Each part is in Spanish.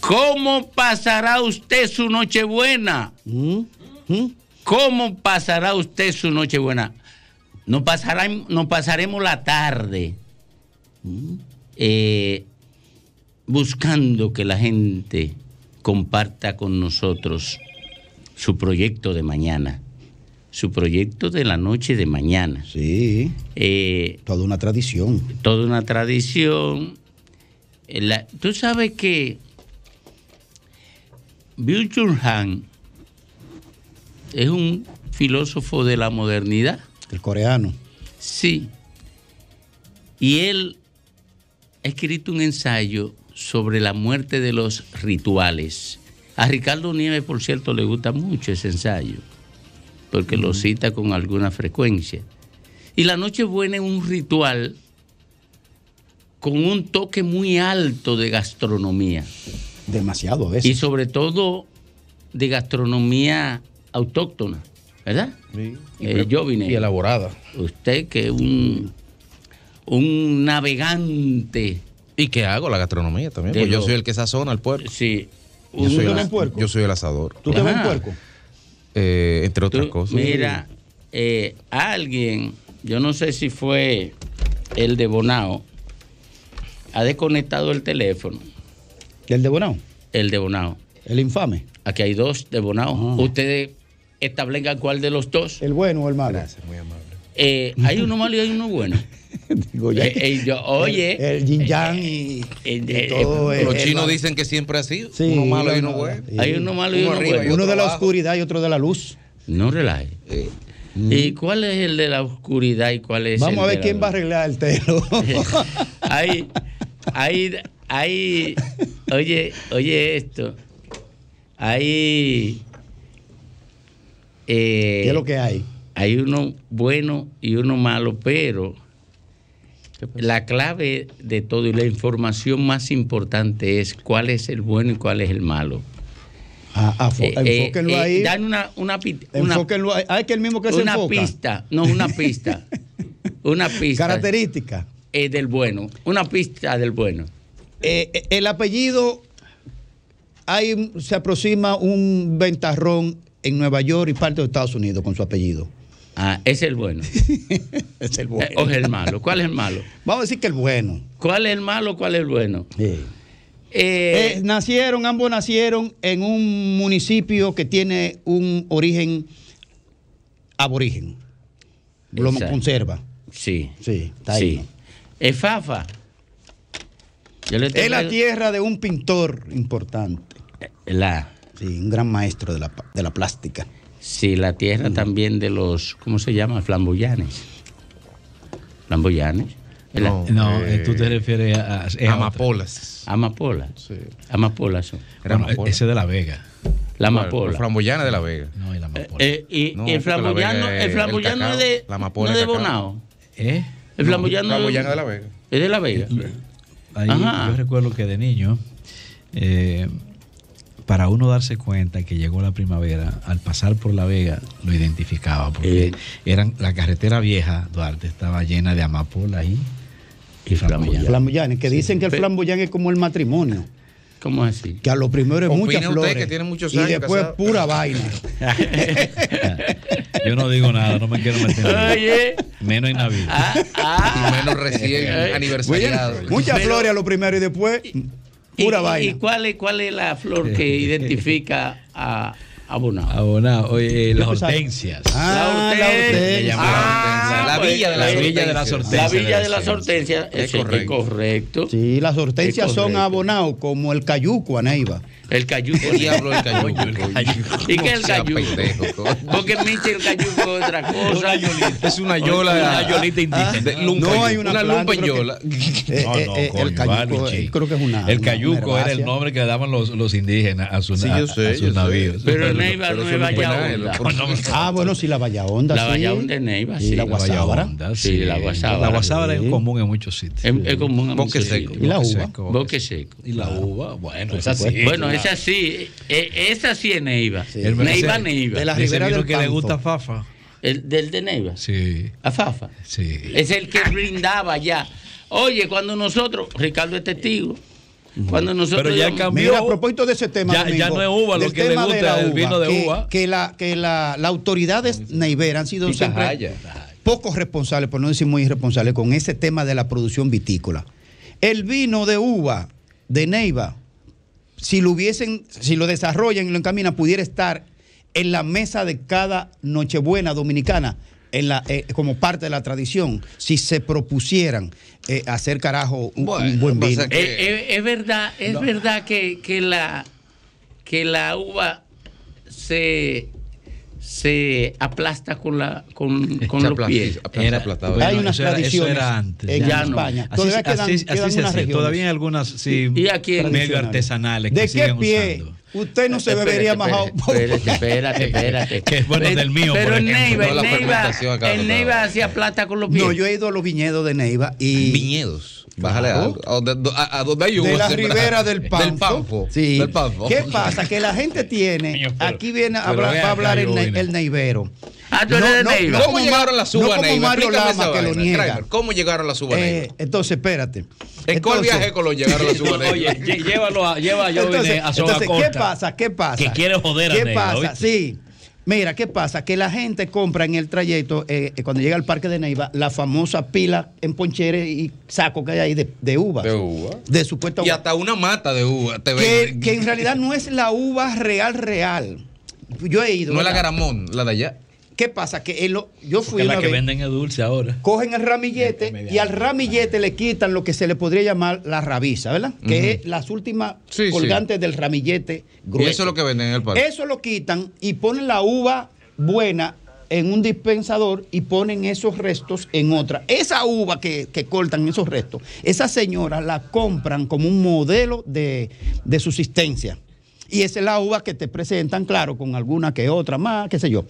¿Cómo pasará usted su Nochebuena? ¿Mm? ¿Mm? ¿Cómo pasará usted su Nochebuena? buena? pasará, nos pasaremos la tarde ¿Mm? eh, buscando que la gente comparta con nosotros su proyecto de mañana, su proyecto de la noche de mañana. Sí. Eh, toda una tradición. Toda una tradición Tú sabes que Bill Han es un filósofo de la modernidad. El coreano. Sí. Y él ha escrito un ensayo sobre la muerte de los rituales. A Ricardo Nieves, por cierto, le gusta mucho ese ensayo, porque lo cita con alguna frecuencia. Y la Buena es un ritual con un toque muy alto de gastronomía. Demasiado de eso. Y sobre todo de gastronomía autóctona, ¿verdad? Sí. Eh, yo vine. Y elaborada. Usted que es un, un navegante. ¿Y qué hago? La gastronomía también. Pues yo soy el que sazona el puerco. Sí. Yo soy, el, puerco? yo soy el asador. ¿Tú te ves puerco? Eh, entre otras cosas. Mira, eh, alguien, yo no sé si fue el de Bonao, ha desconectado el teléfono. ¿El de Bonao? El de Bonao. ¿El infame? Aquí hay dos de Bonao. Ah. Ustedes establezcan cuál de los dos. El bueno o el malo. Gracias, muy amable. Eh, hay uno malo y hay uno bueno. Digo, eh, eh, oye. El, yin yang y, Los chinos dicen que siempre ha sido. uno malo y uno bueno. Hay uno malo y uno, bueno. uno de la oscuridad y otro de la luz. No relaje. ¿Y mm. cuál es el de la oscuridad y cuál es el Vamos a ver quién va a arreglar el telo. Ahí... Hay, hay, oye, oye esto. Hay. Eh, ¿Qué es lo que hay? Hay uno bueno y uno malo, pero la clave de todo y la información más importante es cuál es el bueno y cuál es el malo. Ah, enfóquenlo ahí. Dan ah, una, una, una es que el mismo que se Una pista, no, una pista. una pista. Característica del bueno, una pista del bueno. Eh, eh, el apellido, hay, se aproxima un ventarrón en Nueva York y parte de Estados Unidos con su apellido. Ah, es el bueno. es el bueno. Eh, o es el malo. ¿Cuál es el malo? Vamos a decir que el bueno. ¿Cuál es el malo? ¿Cuál es el bueno? nacieron, ambos nacieron en un municipio que tiene un origen aborigen. Lo conserva. Sí. Sí, está ahí. Es Fafa es la tierra de un pintor importante. Eh, la. Sí, un gran maestro de la, plástica. Sí, la tierra mm. también de los, ¿cómo se llama? Flamboyanes. Flamboyanes. No, no eh, eh, tú te refieres a, amapolas. Amapolas. Sí. Amapolas Ese de la Vega. La amapola. La flamboyana de la Vega. No, y la amapola. y, el flamboyano, el flamboyano es de, la de Bonao. ¿Eh? El flamboyano. de La Vega. Es de La Vega. yo recuerdo que de niño, eh, para uno darse cuenta que llegó la primavera, al pasar por La Vega lo identificaba, porque eh. eran la carretera vieja, Duarte, estaba llena de amapola Y, y que dicen que el flamboyán es como el matrimonio. ¿Cómo así? Que a lo primero es muchas flor y después pura vaina. Yo no digo nada, no me quiero meter. Menos en Navidad. Ah, ah. y menos recién aniversariado. Mucha muchas flores a lo primero y después pura vaina. ¿Y cuál es, cuál es la flor que identifica a Abonado. Abonado. Eh, las hortensias. Ah, la hortensia. la, villa de las hortensias. La villa de las hortensias. Es eh, correcto. Sí, las hortensias son abonados como el cayuco Aneiva. El cayuco. diablo el cayuco. ¿Y qué es el cayuco? Porque Michi el cayuco es otra cosa. Es una yola. Una yolita ah, indígena. No hay una lumpa yola. Eh, eh, eh, el cayuco. Creo que es una. El cayuco era el nombre que daban los indígenas a sus navíos. Pero el Neiva no es Valladolid. Ah, bueno, sí, la honda La Vallaonda de Neiva, sí. La Guasábara. Sí, la Guasábara. La Guasábara es común en muchos sitios. Es común en muchos sitios. Y la uva. seco. Y la uva, bueno, es así. Bueno, esa sí, e, esa sí es Neiva. Neiva, Neiva. De la ribera que le gusta Fafa. El, del de Neiva. Sí. A Fafa. Sí. Es el que brindaba ya. Oye, cuando nosotros, Ricardo es testigo, cuando nosotros Pero ya cambió. Mira, a propósito de ese tema, ya, ya no es uva lo que le gusta el vino de uva. Que la, que la, la autoridades han sido siempre poco pocos responsables, por no decir muy irresponsables, con ese tema de la producción vitícola. El vino de uva de Neiva si lo hubiesen, si lo desarrollan y lo encaminan, pudiera estar en la mesa de cada Nochebuena dominicana. Eh, como parte de la tradición, si se propusieran eh, hacer carajo un, buen vino. Eh, es, verdad, es verdad la, que la uva se se aplasta con la con, con los pies. era, aplastado. Hay unas eso tradiciones era, antes, en España. Todavía así, quedan, así, quedan así Todavía hay algunas sí, y aquí medio artesanales que ¿De qué pie? Usted no se bebería más Espérate, espérate, espérate. que es bueno del mío. Pero en Neiva, en Neiva, en Neiva hacía plata con los pies. No, yo he ido a los viñedos de Neiva y. Viñedos. Bájale A, donde, hay a De la ribera del Pampo. Del Pampo. ¿Qué pasa? Que la gente tiene. Aquí viene a hablar, el, neivero. Ah, ¿Cómo llegaron las uvas no como Mario que lo niega. ¿Cómo llegaron las uvas eh, Entonces, espérate. ¿En cuál viaje con los llegaron las uvas Oye, llévalo a, lleva a Joven a Entonces, ¿qué pasa? ¿Qué pasa? Que quiere joder a ¿Qué pasa? Sí. Mira, ¿qué pasa? Que la gente compra en el trayecto, eh, eh, cuando llega al Parque de Neiva, la famosa pila en poncheres y saco que hay ahí de, uvas. uva. De uva. De supuesta uva. Y hasta una mata de uva. que, que en realidad no es la uva real, real. Yo he ido. No es la garamón, la de allá. ¿Qué pasa? Que lo, yo fui. a la que venden el dulce ahora. Cogen el ramillete y al ramillete le quitan lo que se le podría llamar la rabiza, ¿verdad? Que es las últimas colgantes del ramillete grueso. eso es lo que venden en el parque. Eso lo quitan y ponen la uva buena en un dispensador y ponen esos restos en otra. Esa uva que, cortan, esos restos, esa señora la compran como un modelo de, de subsistencia. Y esa es la uva que te presentan, claro, con alguna que otra más, qué sé yo.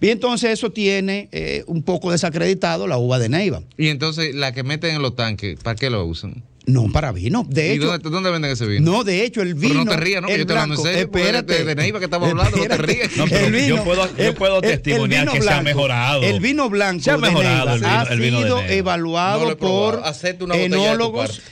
Y entonces eso tiene eh, un poco desacreditado la uva de Neiva. Y entonces la que meten en los tanques, ¿para qué lo usan? No, para vino. De ¿Y dónde, dónde, venden ese vino? No, de hecho, el vino. Pero no te rías, ¿no? yo te lo en Espérate. De, Neiva que estamos hablando, no te rías. yo puedo, yo testimoniar que se ha mejorado. El vino blanco. ha mejorado. De Neiva, ha sido evaluado por enólogos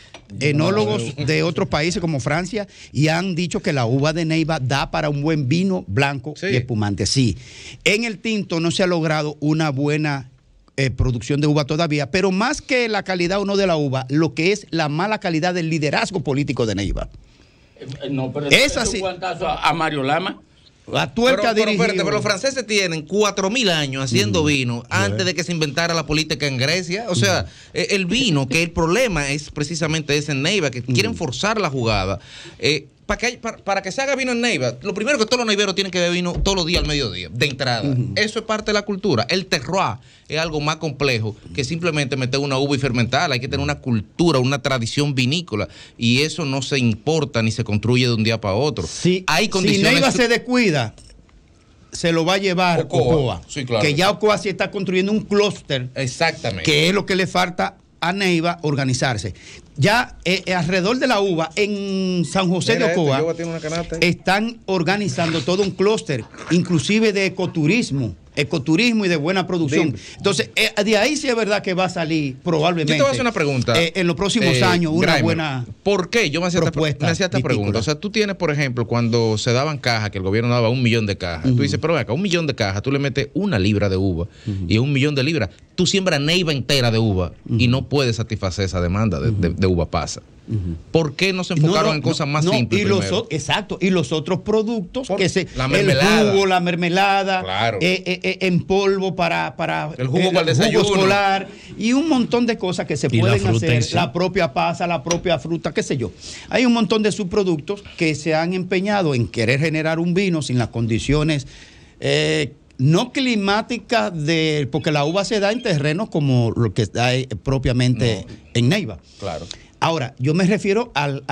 enólogos de otros países como Francia y han dicho que la uva de Neiva da para un buen vino blanco y espumante. Sí, en el tinto no se ha logrado una buena eh, producción de uva todavía, pero más que la calidad o no de la uva, lo que es la mala calidad del liderazgo político de Neiva. Eh, eh, no, pero es, a Mario Lama. La tuerca pero, pero, los franceses tienen 4.000 años haciendo mm. vino antes de que se inventara la política en Grecia. O sea, mm. e, el vino, que el problema es precisamente ese Neiva, que mm. quieren forzar la jugada. Eh, para que, para, que se haga vino en Neiva, lo primero que todos los neiveros tienen que beber vino todos los días al mediodía, de entrada. Eso es parte de la cultura. El terroir es algo más complejo que simplemente meter una uva y fermentarla. Hay que tener una cultura, una tradición vinícola. Y eso no se importa ni se construye de un día para otro. Si, Hay Neiva se descuida, se lo va a llevar Ocoa. Que ya Ocoa sí está construyendo un clúster. Exactamente. Que es lo que le falta a Neiva organizarse ya eh, eh, alrededor de la uva, en San José de este, Ocoa, están organizando todo un clúster, inclusive de ecoturismo ecoturismo y de buena producción. Entonces, eh, de ahí sí es verdad que va a salir probablemente. Yo te voy a hacer una pregunta. Eh, en los próximos eh, años, una buena. ¿Por qué? Yo me hacía esta, me pregunta. O sea, tú tienes, por ejemplo, cuando se daban cajas, que el gobierno daba un millón de cajas. Tú dices, pero acá, un millón de cajas, tú le metes una libra de uva y un millón de libras. Tú siembras neiva entera de uva y no puedes satisfacer esa demanda de uva pasa. ¿Por qué no se enfocaron en cosas más no, exacto, y los otros productos que se. El jugo, la mermelada, eh, eh, eh, en polvo para, el jugo para y un montón de cosas que se pueden hacer. La propia pasa, la propia fruta, qué sé yo. Hay un montón de subproductos que se han empeñado en querer generar un vino sin las condiciones no climáticas de porque la uva se da en terrenos como lo que hay propiamente en Neiva. Claro. Ahora, yo me refiero al,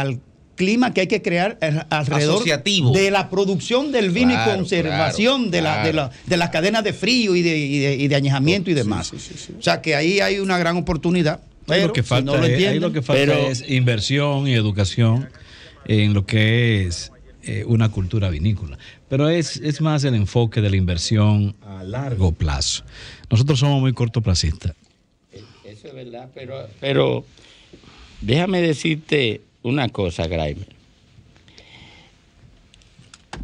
clima que hay que crear alrededor de la producción del vino y conservación de, la, de, las cadenas de frío y de, y añejamiento y demás. o sea que ahí hay una gran oportunidad. Pero, lo que falta, no lo es, es inversión y educación en lo que es eh, una cultura vinícola. Pero es, más el enfoque de la inversión a largo plazo. Nosotros somos muy cortoplacistas. Eh, eso es verdad, pero, pero Déjame decirte una cosa, Graeme.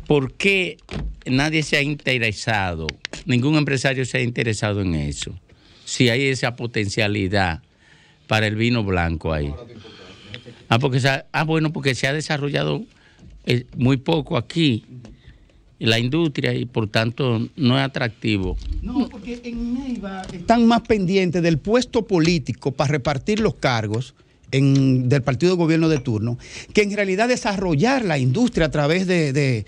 ¿Por qué nadie se ha interesado, ningún empresario se ha interesado en eso? Si hay esa potencialidad para el vino blanco ahí. Ah, porque se ah, bueno, porque se ha desarrollado eh, muy poco aquí la industria y por tanto no es atractivo. No, porque en Neiva están más pendientes del puesto político para repartir los cargos del partido de gobierno de turno, que en realidad desarrollar la industria a través de,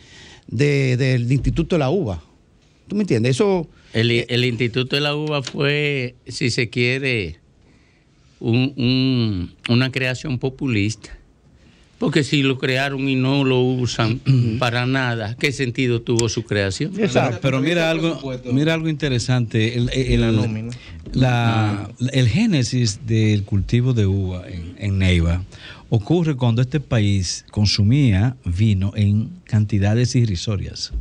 del Instituto de la UBA. ¿Tú me entiendes? Eso. El, eh, Instituto de la UBA fue, si se quiere, una creación populista porque si lo crearon y no lo usan para nada, ¿qué sentido tuvo su creación? Exacto. Pero mira algo, mira algo interesante. El, ah. el, génesis del cultivo de uva en, Neiva ocurre cuando este país consumía vino en cantidades irrisorias.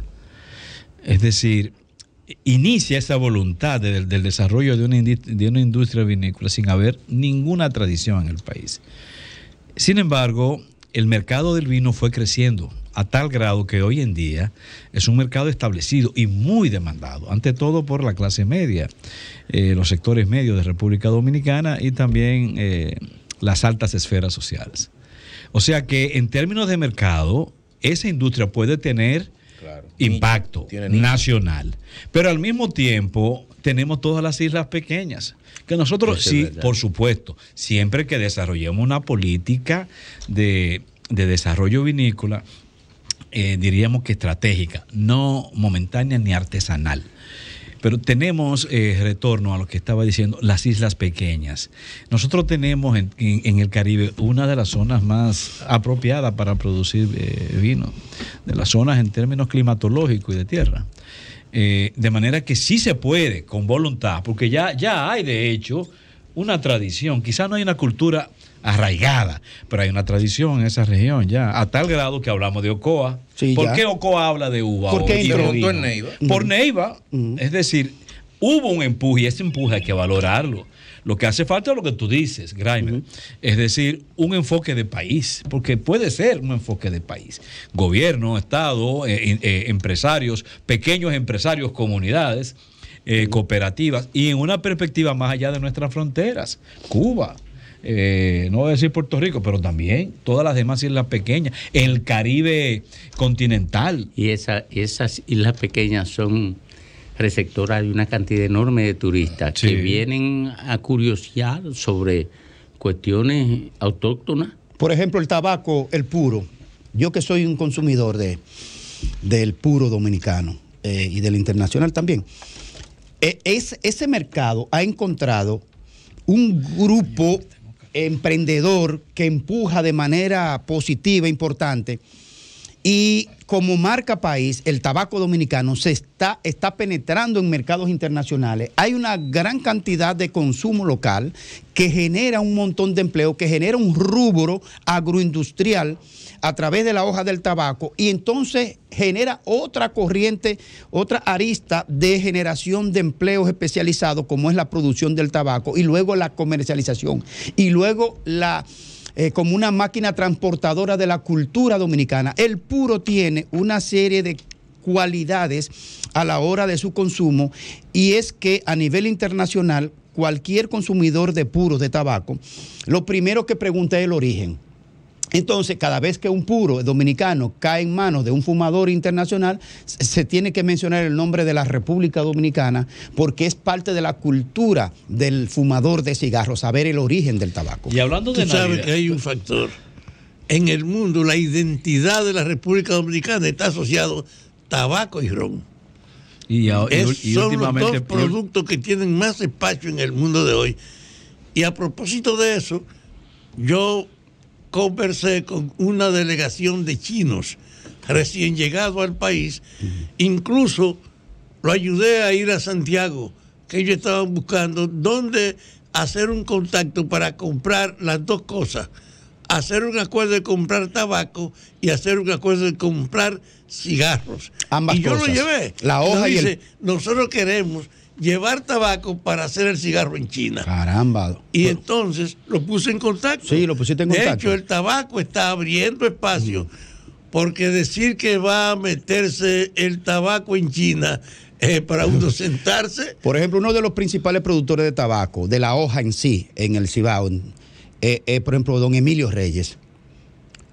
Es decir, inicia esa voluntad del desarrollo de de una industria vinícola sin haber ninguna tradición en el país. Sin embargo, el mercado del vino fue creciendo a tal grado que hoy en día es un mercado establecido y muy demandado, ante todo por la clase media, eh, los sectores medios de República Dominicana y también eh, las altas esferas sociales. O sea que en términos de mercado, esa industria puede tener impacto nacional, pero al mismo tiempo tenemos todas las islas pequeñas. Que nosotros, sí, por supuesto, siempre que desarrollemos una política de, desarrollo vinícola, eh, diríamos que estratégica, no momentánea ni artesanal. Pero tenemos eh, retorno a lo que estaba diciendo, las islas pequeñas. Nosotros tenemos en, el Caribe una de las zonas más apropiadas para producir eh, vino, de las zonas en términos climatológicos y de tierra. Eh, de manera que sí se puede con voluntad, porque ya, ya hay de hecho una tradición, quizás no hay una cultura arraigada, pero hay una tradición en esa región ya, a tal grado que hablamos de Ocoa. Sí, ¿Por qué Ocoa habla de uva? Porque Neiva? Por Neiva. Es decir, hubo un empuje y ese empuje hay que valorarlo. Lo que hace falta es lo que tú dices, Graeme Es decir, un enfoque de país, porque puede ser un enfoque de país. Gobierno, Estado, eh, eh, empresarios, pequeños empresarios, comunidades, eh, cooperativas, y en una perspectiva más allá de nuestras fronteras, Cuba. no voy a decir Puerto Rico, pero también todas las demás islas pequeñas, el Caribe continental. Y esas islas pequeñas son receptora hay una cantidad enorme de turistas que vienen a curiosear sobre cuestiones autóctonas. Por ejemplo, el tabaco, el puro. Yo que soy un consumidor de, del puro dominicano eh, y del internacional también. Eh, es, ese mercado ha encontrado un grupo emprendedor que empuja de manera positiva, importante, y como marca país, el tabaco dominicano se está, está penetrando en mercados internacionales. Hay una gran cantidad de consumo local que genera un montón de empleo, que genera un rubro agroindustrial a través de la hoja del tabaco y entonces genera otra corriente, otra arista de generación de empleos especializados como es la producción del tabaco y luego la comercialización y luego la eh, como una máquina transportadora de la cultura dominicana. El puro tiene una serie de cualidades a la hora de su consumo y es que a nivel internacional cualquier consumidor de puros de tabaco, lo primero que pregunta es el origen. Entonces, cada vez que un puro dominicano cae en manos de un fumador internacional, se tiene que mencionar el nombre de la República Dominicana porque es parte de la cultura del fumador de cigarros, saber el origen del tabaco. Y hablando de ¿Tú sabes que hay un factor. En el mundo, la identidad de la República Dominicana está asociado tabaco y ron. Y, y, es, y son los productos que tienen más espacio en el mundo de hoy. Y a propósito de eso, yo conversé con una delegación de chinos recién llegado al país, incluso lo ayudé a ir a Santiago, que ellos estaban buscando dónde hacer un contacto para comprar las dos cosas, hacer un acuerdo de comprar tabaco y hacer un acuerdo de comprar cigarros. Ambas y yo cosas. lo llevé. La hoja y nosotros queremos llevar tabaco para hacer el cigarro en China. Caramba. Y entonces lo puse en contacto. Sí, lo pusiste en contacto. De hecho, el tabaco está abriendo espacio, porque decir que va a meterse el tabaco en China eh, para uno sentarse. Por ejemplo, uno de los principales productores de tabaco, de la hoja en sí, en el Cibao, eh, eh por ejemplo, don Emilio Reyes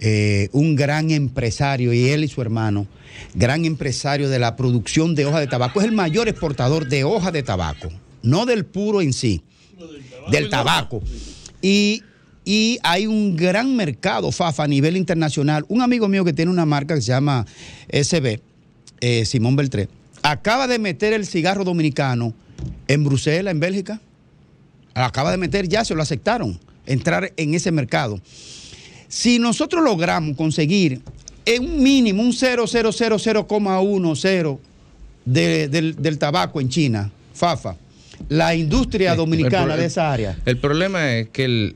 eh, un gran empresario, y él y su hermano, gran empresario de la producción de hoja de tabaco. Es el mayor exportador de hoja de tabaco, no del puro en sí, del tabaco. Y, hay un gran mercado, Fafa, a nivel internacional. Un amigo mío que tiene una marca que se llama SB, eh, Simón Beltré, acaba de meter el cigarro dominicano en Bruselas, en Bélgica. Acaba de meter, ya se lo aceptaron, entrar en ese mercado. Si nosotros logramos conseguir en un mínimo un 0,000,10 de, del, del tabaco en China, FAFA, la industria dominicana de esa área. El problema es que el,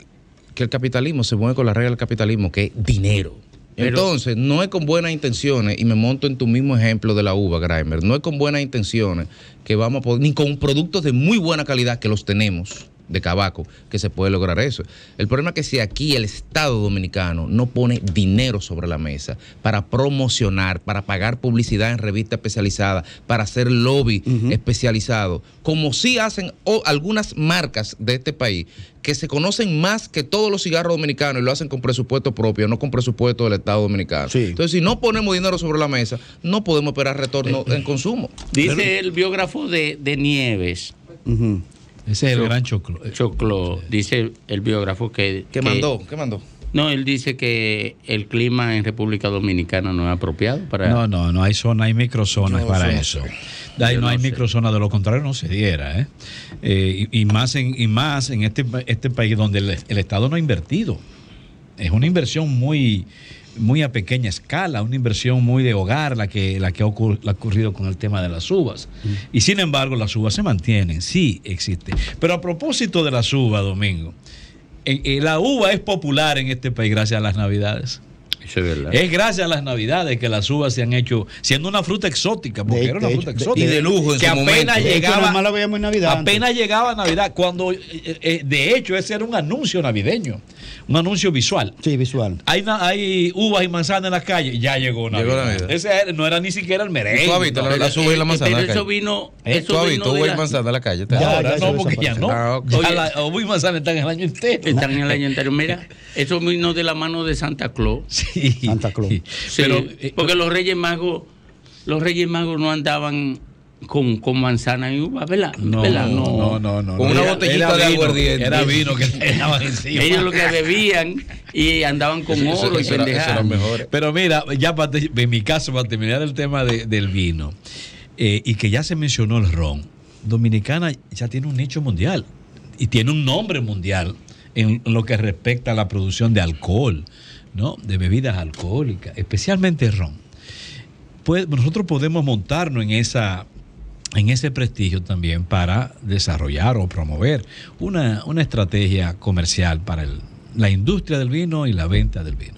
capitalismo se mueve con la regla del capitalismo, que es dinero. Entonces, no es con buenas intenciones, y me monto en tu mismo ejemplo de la uva, Grimer, no es con buenas intenciones que vamos a poder, ni con productos de muy buena calidad que los tenemos, de Cabaco que se puede lograr eso. El problema es que si aquí el Estado dominicano no pone dinero sobre la mesa para promocionar, para pagar publicidad en revistas especializadas, para hacer lobby especializado, como sí hacen algunas marcas de este país que se conocen más que todos los cigarros dominicanos y lo hacen con presupuesto propio, no con presupuesto del Estado dominicano. Entonces, si no ponemos dinero sobre la mesa, no podemos esperar retorno eh, eh. en consumo. Dice el biógrafo de, Nieves. Ese es el gran choclo. Eh, choclo, eh, dice el, biógrafo que... ¿Qué mandó? ¿Qué mandó? No, él dice que el clima en República Dominicana no es apropiado para... No, no, no hay zona, hay microzonas para eso. No, no, hay microzonas, de lo contrario no se diera. ¿eh? eh y, más en, y más en este, este país donde el Estado no ha invertido. Es una inversión muy muy a pequeña escala, una inversión muy de hogar la que, la que ha, ocurrido con el tema de las uvas. Mm. Y sin embargo, las uvas se mantienen, sí existe. Pero a propósito de las uvas, Domingo, eh, eh, la uva es popular en este país gracias a las navidades. es, verdad. es gracias a las navidades que las uvas se han hecho, siendo una fruta exótica, porque era una fruta exótica. Y de lujo en que apenas momento. llegaba. Navidad apenas llegaba Navidad. Cuando, eh, de hecho, ese era un anuncio navideño un anuncio visual. Sí, visual. Hay, hay uvas y manzanas en la calle, ya llegó Navidad. Ese no era ni siquiera el merengue. Tú la Eso vino. Eh, eso vino uva y manzana en la calle. Ya, no, porque ya no. Ah, y manzana están el año entero. Están en el año entero. Mira, eso vino de la mano de Santa Claus. Sí. Santa Claus. Pero, eh, porque los Reyes Magos, los Reyes Magos no andaban con, con manzana y uva, ¿verdad? No, No. no, no, Con una botellita de aguardiente. Era vino que encima. Ellos lo que bebían y andaban con oro y pendejadas. Pero mira, ya para, en mi caso, para terminar el tema del vino, eh, y que ya se mencionó el ron, Dominicana ya tiene un nicho mundial y tiene un nombre mundial en lo que respecta a la producción de alcohol, ¿no? De bebidas alcohólicas, especialmente ron. Pues nosotros podemos montarnos en esa en ese prestigio también para desarrollar o promover una, estrategia comercial para la industria del vino y la venta del vino.